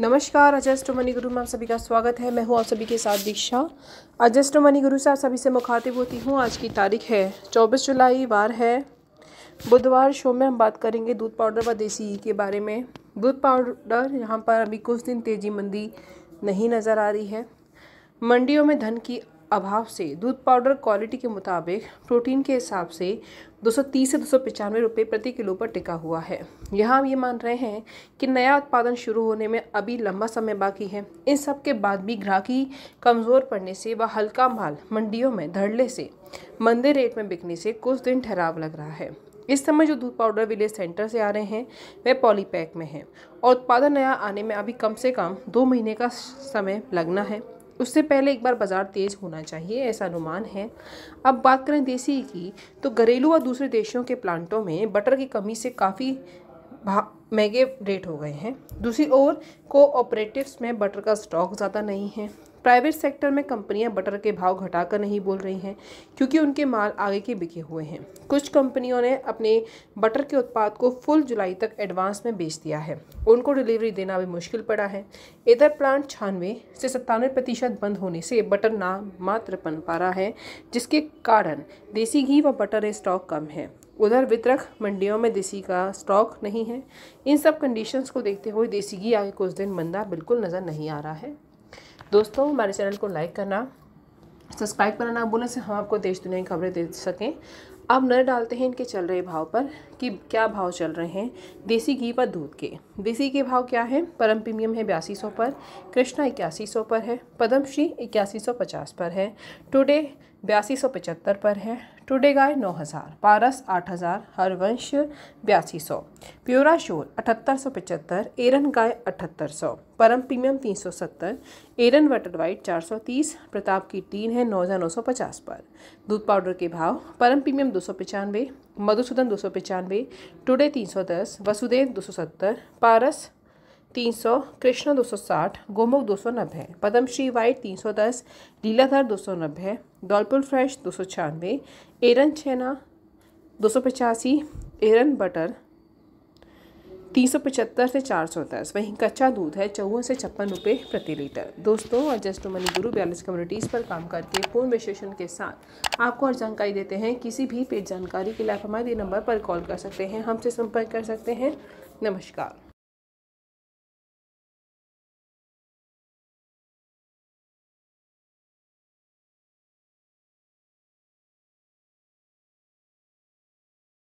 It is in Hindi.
नमस्कार अजस्ट मनी गुरु में आप सभी का स्वागत है मैं हूँ आप सभी के साथ दीक्षा अजस्ट मनी गुरु से आप सभी से मुखातिब होती हूँ आज की तारीख है 24 जुलाई वार है बुधवार शो में हम बात करेंगे दूध पाउडर व देसी घी के बारे में दूध पाउडर यहाँ पर अभी कुछ दिन तेजी मंदी नहीं नज़र आ रही है मंडियों में धन की अभाव से दूध पाउडर क्वालिटी के मुताबिक प्रोटीन के हिसाब से 230 से दो रुपये प्रति किलो पर टिका हुआ है यहाँ हम ये मान रहे हैं कि नया उत्पादन शुरू होने में अभी लंबा समय बाकी है इन सब के बाद भी ग्राहकी कमज़ोर पड़ने से व हल्का माल मंडियों में धड़ले से मंदे रेट में बिकने से कुछ दिन ठहराव लग रहा है इस समय जो दूध पाउडर विलेज सेंटर से आ रहे हैं वे पॉलीपैक में हैं और उत्पादन नया आने में अभी कम से कम दो महीने का समय लगना है उससे पहले एक बार बाजार तेज होना चाहिए ऐसा अनुमान है अब बात करें देसी की तो घरेलू और दूसरे देशों के प्लांटों में बटर की कमी से काफ़ी महंगे रेट हो गए हैं दूसरी ओर कोऑपरेटिव्स में बटर का स्टॉक ज़्यादा नहीं है प्राइवेट सेक्टर में कंपनियां बटर के भाव घटाकर नहीं बोल रही हैं क्योंकि उनके माल आगे के बिके हुए हैं कुछ कंपनियों ने अपने बटर के उत्पाद को फुल जुलाई तक एडवांस में बेच दिया है उनको डिलीवरी देना भी मुश्किल पड़ा है इधर प्लांट छानवे से सत्तानवे प्रतिशत बंद होने से बटर ना मात्र बन पा रहा है जिसके कारण देसी घी व बटर स्टॉक कम है उधर वितरक मंडियों में देसी का स्टॉक नहीं है इन सब कंडीशंस को देखते हुए देसी घी आगे कुछ दिन मंदा बिल्कुल नज़र नहीं आ रहा है दोस्तों हमारे चैनल को लाइक करना सब्सक्राइब करना ना भूलें से हम आपको देश दुनिया की खबरें दे सकें अब नज़र डालते हैं इनके चल रहे भाव पर कि क्या भाव चल रहे हैं देसी घी व दूध के देसी के भाव क्या है परम प्रीमियम है बयासी सौ पर कृष्णा इक्यासी सौ पर है पद्मश्री इक्यासी सौ पचास पर है टुडे बयासी सौ पचहत्तर पर है टुडे गाय नौ हज़ार पारस आठ हज़ार हरवंश बयासी सौ प्योरा शोर अठहत्तर सौ पचहत्तर एरन गाय अठहत्तर सौ परम प्रीमियम तीन सौ सत्तर एरन वटर वाइट चार सौ तीस प्रताप की टीन है नौ हज़ार नौ सौ पचास पर दूध पाउडर के भाव परम प्रीमियम दो सौ पचानवे मधुसूदन दो सौ पचानवे टुडे तीन सौ दस वसुदेव दो सौ सत्तर पारस तीन सौ कृष्ण दो सौ साठ गोमुख दो सौ नब्बे पद्मश्री वाइट तीन सौ दस लीलाधर दो सौ नब्बे डॉलपुल फ्रेश दो सौ छियानवे एरन छेना दो सौ पचासी एरन बटर तीन सौ पचहत्तर से चार सौ दस वहीं कच्चा दूध है चौवन से छप्पन रुपये प्रति लीटर दोस्तों और जस्ट मनी गुरु बयालीस कम्युनिटीज़ पर काम करके पूर्ण विश्लेषण के साथ आपको और जानकारी देते हैं किसी भी पेज जानकारी के लिए आप हमारे नंबर पर कॉल कर सकते हैं हमसे संपर्क कर सकते हैं नमस्कार